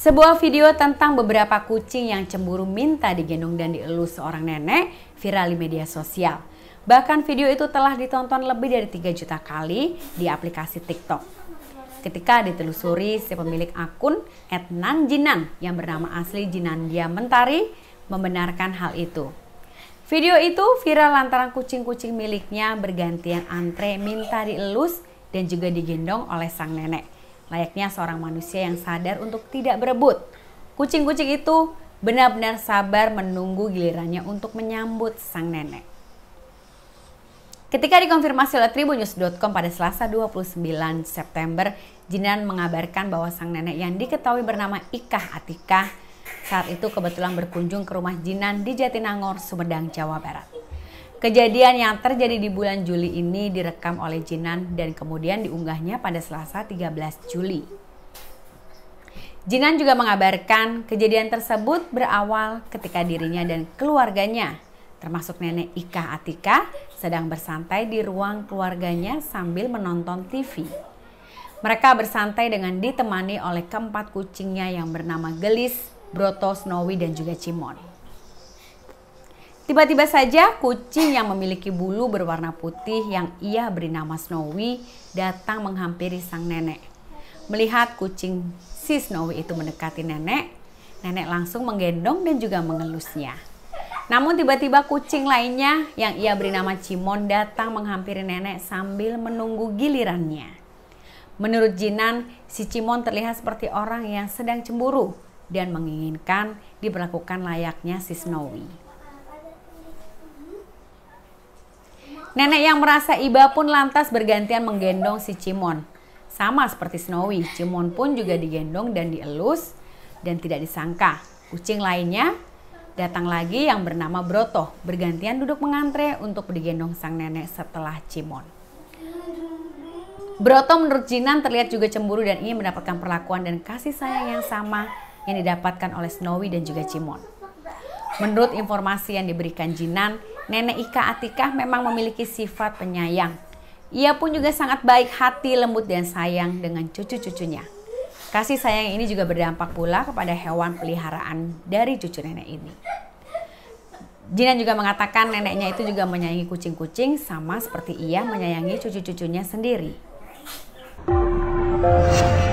Sebuah video tentang beberapa kucing yang cemburu minta digendong dan dielus seorang nenek viral di media sosial. Bahkan video itu telah ditonton lebih dari 3 juta kali di aplikasi TikTok. Ketika ditelusuri, si pemilik akun Etnan Jinan yang bernama asli Jinandia Mentari membenarkan hal itu. Video itu viral lantaran kucing-kucing miliknya bergantian antre minta dielus dan juga digendong oleh sang nenek. Layaknya seorang manusia yang sadar untuk tidak berebut. Kucing-kucing itu benar-benar sabar menunggu gilirannya untuk menyambut sang nenek. Ketika dikonfirmasi oleh tribunews.com pada Selasa 29 September, Jinan mengabarkan bahwa sang nenek yang diketahui bernama Ikah Atikah saat itu kebetulan berkunjung ke rumah Jinan di Jatinangor, Sumedang, Jawa Barat. Kejadian yang terjadi di bulan Juli ini direkam oleh Jinan dan kemudian diunggahnya pada Selasa 13 Juli. Jinan juga mengabarkan kejadian tersebut berawal ketika dirinya dan keluarganya, termasuk nenek Ika Atika, sedang bersantai di ruang keluarganya sambil menonton TV. Mereka bersantai dengan ditemani oleh keempat kucingnya yang bernama Gelis, Broto, Snowy, dan juga Cimon. Tiba-tiba saja kucing yang memiliki bulu berwarna putih yang ia beri nama Snowy datang menghampiri sang nenek. Melihat kucing si Snowy itu mendekati nenek, nenek langsung menggendong dan juga mengelusnya. Namun tiba-tiba kucing lainnya yang ia beri nama Cimon datang menghampiri nenek sambil menunggu gilirannya. Menurut Jinan, si Cimon terlihat seperti orang yang sedang cemburu dan menginginkan diperlakukan layaknya si Snowy. Nenek yang merasa iba pun lantas bergantian menggendong si Cimon. Sama seperti Snowy, Cimon pun juga digendong dan dielus dan tidak disangka. Kucing lainnya datang lagi yang bernama Broto, bergantian duduk mengantre untuk digendong sang nenek setelah Cimon. Broto menurut Jinan terlihat juga cemburu dan ingin mendapatkan perlakuan dan kasih sayang yang sama yang didapatkan oleh Snowy dan juga Cimon. Menurut informasi yang diberikan Jinan, Nenek Ika Atikah memang memiliki sifat penyayang. Ia pun juga sangat baik hati, lembut, dan sayang dengan cucu-cucunya. Kasih sayang ini juga berdampak pula kepada hewan peliharaan dari cucu nenek ini. Jinan juga mengatakan neneknya itu juga menyayangi kucing-kucing sama seperti ia menyayangi cucu-cucunya sendiri.